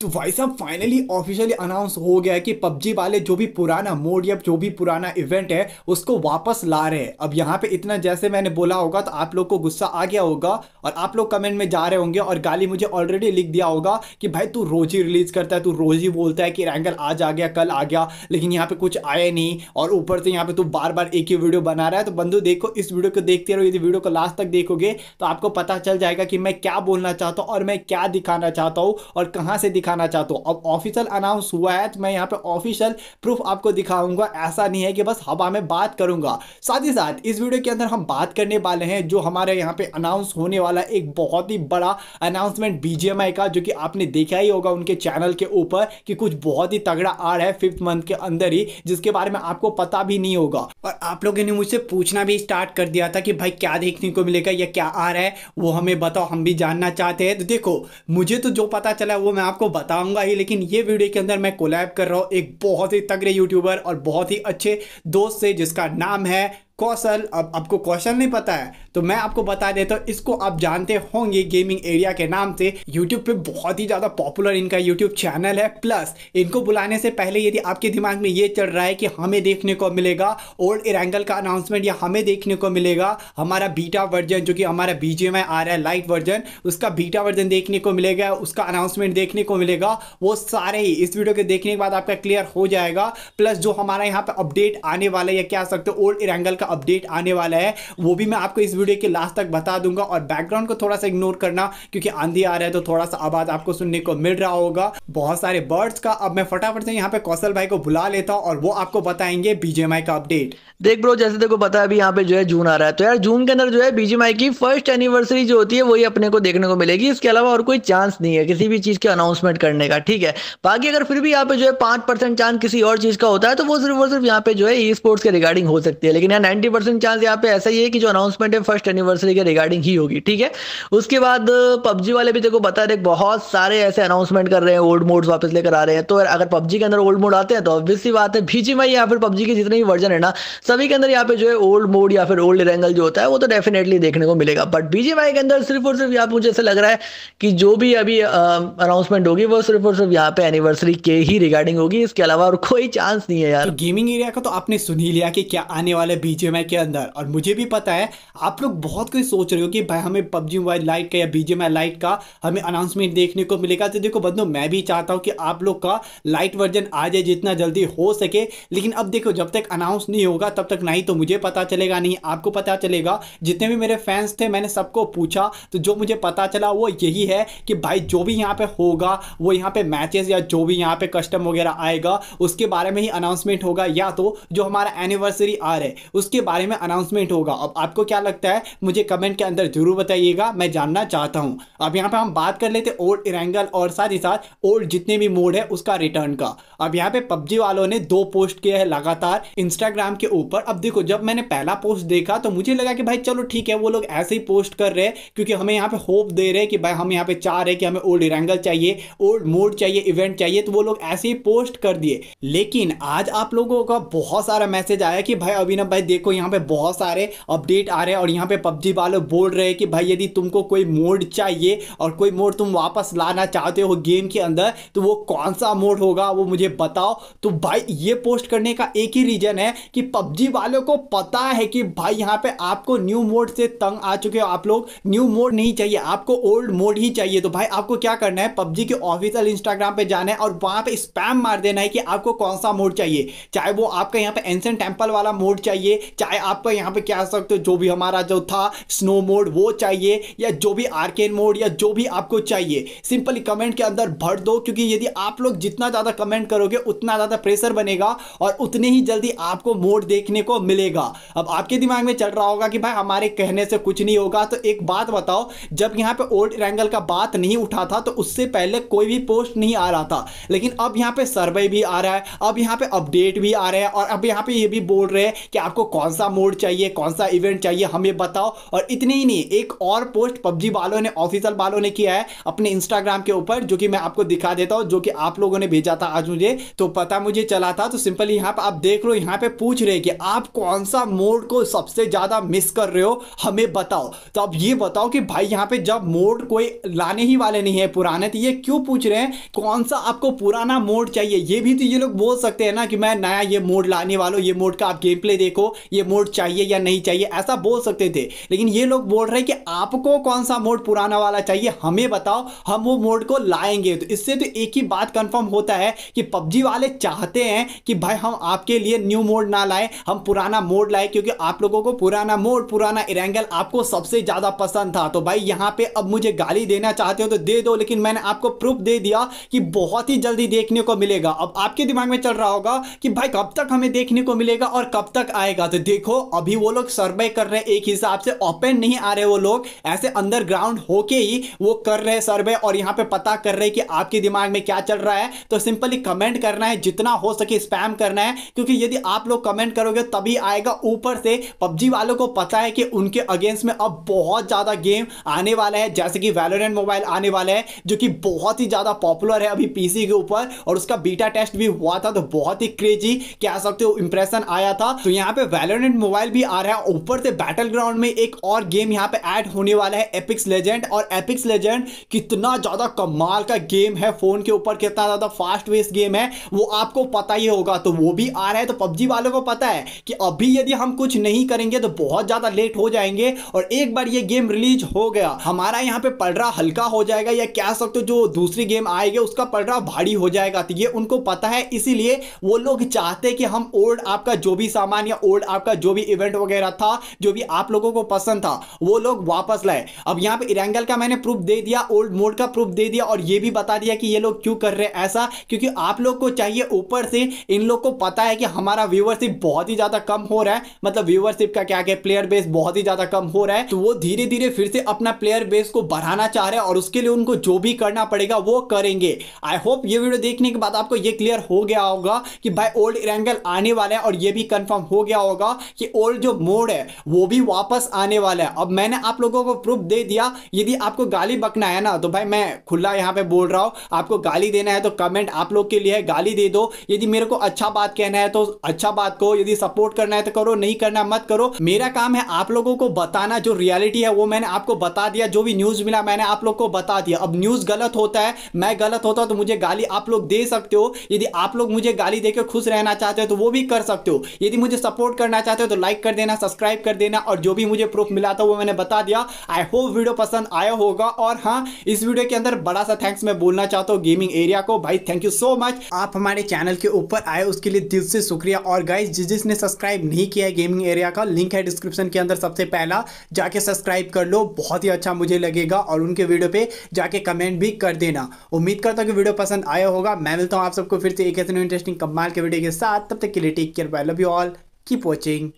तो भाई साहब फाइनली ऑफिशियली अनाउंस हो गया है कि पबजी वाले जो भी पुराना मोड या जो भी पुराना इवेंट है उसको वापस ला रहे हैं अब यहाँ पे इतना जैसे मैंने बोला होगा तो आप लोग को गुस्सा आ गया होगा और आप लोग कमेंट में जा रहे होंगे और गाली मुझे ऑलरेडी लिख दिया होगा कि भाई तू रोज ही रिलीज करता है तू रोज ही बोलता है कि रैंगल आज आ गया कल आ गया लेकिन यहाँ पे कुछ आया नहीं और ऊपर से यहाँ पे तू बार बार एक ही वीडियो बना रहा है तो बंधु देखो इस वीडियो को देखते रहो यदि वीडियो को लास्ट तक देखोगे तो आपको पता चल जाएगा कि मैं क्या बोलना चाहता हूँ और मैं क्या दिखाना चाहता हूँ और कहाँ से दिखाना चाहता हूँ अब ऑफिशियल अनाउंस हुआ है तो मैं यहाँ पे ऑफिशियल प्रूफ आपको दिखाऊंगा ऐसा नहीं है कि बस हवा में बात करूंगा साथ ही साथ इस वीडियो के अंदर हम बात करने वाले हैं जो हमारे यहाँ पे अनाउंस होने वाला एक बहुत ही बड़ा अनाउंसमेंट बीजेएमआई का जो कि आपने देखा ही होगा उनके चैनल के ऊपर कि कुछ बहुत ही तगड़ा आ है फिफ्थ मंथ के अंदर ही जिसके बारे में आपको पता भी नहीं होगा और आप लोगों ने मुझसे पूछना भी स्टार्ट कर दिया था कि भाई क्या देखने को मिलेगा या क्या आ रहा है वो हमें बताओ हम भी जानना चाहते हैं तो देखो मुझे तो जो पता चला वो मैं आपको बताऊंगा ही लेकिन ये वीडियो के अंदर मैं कोलैब कर रहा हूँ एक बहुत ही तगड़े यूट्यूबर और बहुत ही अच्छे दोस्त से जिसका नाम है कौशल अब आपको कौशल नहीं पता है तो मैं आपको बता देता हूँ इसको आप जानते होंगे गेमिंग एरिया के नाम से यूट्यूब पे बहुत ही ज़्यादा पॉपुलर इनका यूट्यूब चैनल है प्लस इनको बुलाने से पहले यदि आपके दिमाग में ये चल रहा है कि हमें देखने को मिलेगा ओल्ड एरेंगल का अनाउंसमेंट या हमें देखने को मिलेगा हमारा बीटा वर्जन जो कि हमारा बी आ रहा है लाइट वर्जन उसका बीटा वर्जन देखने को मिलेगा उसका अनाउंसमेंट देखने को मिलेगा वो सारे ही इस वीडियो के देखने के बाद आपका क्लियर हो जाएगा प्लस जो हमारा यहाँ पर अपडेट आने वाला है या क्या सकते हो ओल्ड एरेंगल का का अपडेट आने वाला है वो भी मैं आपको इस वीडियो के लास्ट तक बता दूंगा और बैकग्राउंड को थोड़ा सा इग्नोर करना क्योंकि आंधी आ रहा है तो थोड़ा सा आवाज आपको सुनने को मिल रहा होगा बहुत सारे बर्ड्स का अब मैं फटाफट से यहाँ पे कौशल भाई को बुला लेता हूँ और वो आपको बताएंगे बीजेएमआई का अपडेट देख ब्रो जैसे देखो पता है अभी यहाँ पे जो है जून आ रहा है तो यार जून के अंदर जो है बीजेएमआई की फर्स्ट एनिवर्सरी जो होती है वही अपने को देखने को मिलेगी इसके अलावा और कोई चांस नहीं है किसी भी चीज के अनाउंसमेंट करने का ठीक है बाकी अगर फिर भी यहाँ पे जो है पांच परसेंट चांस किसी और चीज का होता है तो वो सिर्फ और सिर्फ यहाँ पे जो है ई स्पोर्ट्स के रिगार्डिंग हो सकती है लेकिन यार नाइनटी परसेंट चांस यहाँ पे ऐसा ही है कि जो अनाउंसमेंट है फर्स्ट एनिवर्सरी के रिगार्डिंग ही होगी ठीक है उसके बाद पबजी वाले भी देखो बता रहे बहुत सारे ऐसे अनाउंसमेंट कर रहे हैं ओल्ड मोड्स वापस लेकर आ रहे हैं तो अगर पबजी के अंदर ओल्ड मोड आते हैं तो ऑब्वियसली बात है भीजी माई या फिर पबजी के जितने भी वर्जन है ना सभी के अंदर यहाँ पे जो है ओल्ड मोड या फिर ओल्ड रेंगल जो होता है वो तो डेफिनेटली देखने को मिलेगा बट भीजी माई के अंदर सिर्फ और सिर्फ यहाँ मुझे ऐसा लग रहा है कि जो भी अभी अनाउंसमेंट होगी वो सिर्फ और सिर्फ यहाँ पे एनिवर्सरी के ही रिगार्डिंग होगी इसके अलावा और कोई चांस नहीं है यार गेमिंग तो एरिया का तो आपने सुन ही लिया कि क्या आने वाले बीजे बीजीएमआई के अंदर और मुझे भी पता है आप लोग बहुत कुछ सोच रहे हो कि भाई हमें पबजी मोबाइल लाइट का या बीजीएमआई लाइट का हमें अनाउंसमेंट देखने को मिलेगा तो देखो बंदो मैं भी चाहता हूँ कि आप लोग का लाइट वर्जन आ जाए जितना जल्दी हो सके लेकिन अब देखो जब तक अनाउंस नहीं होगा तब तक नहीं तो मुझे पता चलेगा नहीं आपको पता चलेगा जितने भी मेरे फैंस थे मैंने सबको पूछा तो जो मुझे पता चला वो यही है कि भाई जो भी यहाँ पे होगा वो यहाँ पे मैचेस या जो भी यहाँ पे कस्टम वगैरह आएगा उसके बारे में ही अनाउंसमेंट होगा या तो जो हमारा एनिवर्सरी आ रहा है उसके इसके बारे में अनाउंसमेंट होगा अब आपको क्या लगता है मुझे कमेंट के अंदर जरूर बताइएगा मैं जानना चाहता हूँ अब यहाँ पर हम बात कर लेते ओल्ड इरेंगल और साथ ही साथ ओल्ड जितने भी मोड है उसका रिटर्न का अब यहाँ पे पबजी वालों ने दो पोस्ट किया है लगातार इंस्टाग्राम के ऊपर अब देखो जब मैंने पहला पोस्ट देखा तो मुझे लगा कि भाई चलो ठीक है वो लोग ऐसे ही पोस्ट कर रहे हैं क्योंकि हमें यहाँ पे होप दे रहे हैं कि भाई हम यहाँ पे चाह रहे हैं कि हमें ओल्ड इरेंगल चाहिए ओल्ड मोड चाहिए इवेंट चाहिए तो वो लोग ऐसे ही पोस्ट कर दिए लेकिन आज आप लोगों का बहुत सारा मैसेज आया कि भाई अभिनव भाई देखो देखो यहाँ पे बहुत सारे अपडेट आ रहे हैं और यहाँ पे पबजी वाले बोल रहे हैं कि भाई यदि तुमको कोई मोड चाहिए और कोई मोड तुम वापस लाना चाहते हो गेम के अंदर तो वो कौन सा मोड होगा वो मुझे बताओ तो भाई ये पोस्ट करने का एक ही रीजन है कि पबजी वालों को पता है कि भाई यहाँ पे आपको न्यू मोड से तंग आ चुके हो आप लोग न्यू मोड नहीं चाहिए आपको ओल्ड मोड ही चाहिए तो भाई आपको क्या करना है पबजी के ऑफिशियल इंस्टाग्राम पे जाना है और वहां पे स्पैम मार देना है कि आपको कौन सा मोड चाहिए चाहे वो आपका यहाँ पे एंसेंट टेम्पल वाला मोड चाहिए चाहे आपको यहाँ पे क्या सकते हो जो भी हमारा जो था स्नो मोड वो चाहिए या जो भी आर्केन मोड या जो भी आपको चाहिए सिंपली कमेंट के अंदर भर दो क्योंकि यदि आप लोग जितना ज़्यादा कमेंट करोगे उतना ज़्यादा प्रेशर बनेगा और उतनी ही जल्दी आपको मोड देखने को मिलेगा अब आपके दिमाग में चल रहा होगा कि भाई हमारे कहने से कुछ नहीं होगा तो एक बात बताओ जब यहाँ पे ओल्ड रैंगल का बात नहीं उठा था तो उससे पहले कोई भी पोस्ट नहीं आ रहा था लेकिन अब यहाँ पे सर्वे भी आ रहा है अब यहाँ पे अपडेट भी आ रहा है और अब यहाँ पे ये भी बोल रहे हैं कि आपको कौन सा मोड चाहिए कौन सा इवेंट चाहिए हमें बताओ और इतनी ही नहीं एक और पोस्ट पबजी वालों ने ऑफिसल वालों ने किया है अपने इंस्टाग्राम के ऊपर जो कि मैं आपको दिखा देता हूँ जो कि आप लोगों ने भेजा था आज मुझे तो पता मुझे चला था तो सिंपल यहाँ पर आप देख लो यहाँ पे पूछ रहे कि आप कौन सा मोड को सबसे ज़्यादा मिस कर रहे हो हमें बताओ तो अब ये बताओ कि भाई यहाँ पे जब मोड कोई लाने ही वाले नहीं है पुराने तो ये क्यों पूछ रहे हैं कौन सा आपको पुराना मोड चाहिए ये भी तो ये लोग बोल सकते हैं ना कि मैं नया ये मोड लाने वालों ये मोड का आप गेम प्ले देखो ये मोड चाहिए या नहीं चाहिए ऐसा बोल सकते थे लेकिन ये लोग बोल रहे हैं कि आपको कौन सा मोड पुराना वाला चाहिए हमें बताओ हम वो मोड को लाएंगे तो इससे तो एक ही बात कंफर्म होता है कि पबजी वाले चाहते हैं कि भाई हम आपके लिए न्यू मोड ना लाएं हम पुराना मोड लाएं क्योंकि आप लोगों को पुराना मोड पुराना इरेंगल आपको सबसे ज़्यादा पसंद था तो भाई यहाँ पे अब मुझे गाली देना चाहते हो तो दे दो लेकिन मैंने आपको प्रूफ दे दिया कि बहुत ही जल्दी देखने को मिलेगा अब आपके दिमाग में चल रहा होगा कि भाई कब तक हमें देखने को मिलेगा और कब तक आएगा तो तो देखो अभी वो लोग सर्वे कर रहे हैं एक हिसाब से ओपन नहीं आ रहे वो लोग ऐसे अंडरग्राउंड होके ही वो कर रहे सर्वे और यहाँ पे पता कर रहे कि आपके दिमाग में क्या चल रहा है तो सिंपली कमेंट करना है जितना हो सके स्पैम करना है क्योंकि यदि आप लोग कमेंट करोगे तभी आएगा ऊपर से पबजी वालों को पता है कि उनके अगेंस्ट में अब बहुत ज़्यादा गेम आने वाला है जैसे कि वैलोरेंट मोबाइल आने वाला है जो कि बहुत ही ज़्यादा पॉपुलर है अभी पीसी के ऊपर और उसका बीटा टेस्ट भी हुआ था तो बहुत ही क्रेजी कह सकते हो इंप्रेशन आया था तो यहाँ पे वैलोरेंट मोबाइल भी आ रहा है ऊपर से बैटल ग्राउंड में एक और गेम यहाँ पे ऐड होने वाला है एपिक्स लेजेंड और एपिक्स लेजेंड कितना ज़्यादा कमाल का गेम है फ़ोन के ऊपर कितना ज़्यादा फास्ट वेस्ट गेम है वो आपको पता ही होगा तो वो भी आ रहा है तो पबजी वालों को पता है कि अभी यदि हम कुछ नहीं करेंगे तो बहुत ज़्यादा लेट हो जाएंगे और एक बार ये गेम रिलीज हो गया हमारा यहाँ पे पलड़ा हल्का हो जाएगा या कह सकते हो जो दूसरी गेम आएगी उसका पलड़ा भारी हो जाएगा तो ये उनको पता है इसीलिए वो लोग चाहते कि हम ओल्ड आपका जो भी सामान या ओल्ड आपका जो भी इवेंट वगैरह था जो भी आप लोगों को पसंद था वो लोग वापस लाए अब यहाँ पे इरेंगल का मैंने प्रूफ दे दिया ओल्ड मोड का प्रूफ दे दिया और ये भी बता दिया कि ये लोग क्यों कर रहे हैं ऐसा क्योंकि आप लोग को चाहिए ऊपर से इन लोग को पता है कि हमारा व्यूवरशिप बहुत ही ज़्यादा कम हो रहा है मतलब व्यूवरशिप का क्या क्या प्लेयर बेस बहुत ही ज़्यादा कम हो रहा है तो वो धीरे धीरे फिर से अपना प्लेयर बेस को बढ़ाना चाह रहे हैं और उसके लिए उनको जो भी करना पड़ेगा वो करेंगे आई होप ये वीडियो देखने के बाद आपको ये क्लियर हो गया होगा कि भाई ओल्ड इरेंगल आने वाला है और ये भी कंफर्म हो गया होगा होगा कि ओल्ड जो मोड है वो भी वापस आने वाला है अब मैंने आप लोगों को प्रूफ दे दिया यदि आपको गाली बकना है ना तो भाई मैं खुला यहाँ पे बोल रहा हूँ आपको गाली देना है तो कमेंट आप लोग के लिए है गाली दे दो यदि मेरे को अच्छा बात कहना है तो अच्छा बात कहो यदि सपोर्ट करना है तो करो नहीं करना मत करो मेरा काम है आप लोगों को बताना जो रियलिटी है वो मैंने आपको बता दिया जो भी न्यूज़ मिला मैंने आप लोग को बता दिया अब न्यूज़ गलत होता है मैं गलत होता हूँ तो मुझे गाली आप लोग दे सकते हो यदि आप लोग मुझे गाली देकर खुश रहना चाहते हो तो वो भी कर सकते हो यदि मुझे सपोर्ट करना करना चाहते हो तो लाइक कर देना सब्सक्राइब कर देना और जो भी मुझे प्रूफ मिला था वो मैंने बता दिया आई होप वीडियो पसंद आया होगा और हाँ इस वीडियो के अंदर बड़ा सा थैंक्स मैं बोलना चाहता हूँ गेमिंग एरिया को भाई थैंक यू सो मच आप हमारे चैनल के ऊपर आए उसके लिए दिल से शुक्रिया और गाइज जिस जिसने सब्सक्राइब नहीं किया है गेमिंग एरिया का लिंक है डिस्क्रिप्शन के अंदर सबसे पहला जाके सब्सक्राइब कर लो बहुत ही अच्छा मुझे लगेगा और उनके वीडियो पे जाके कमेंट भी कर देना उम्मीद करता हूँ कि वीडियो पसंद आया होगा मैं मिलता हूँ आप सबको फिर से एक ऐसे इंटरेस्टिंग कमाल के वीडियो के साथ तब तक के लिए take care bye love you all Keep watching.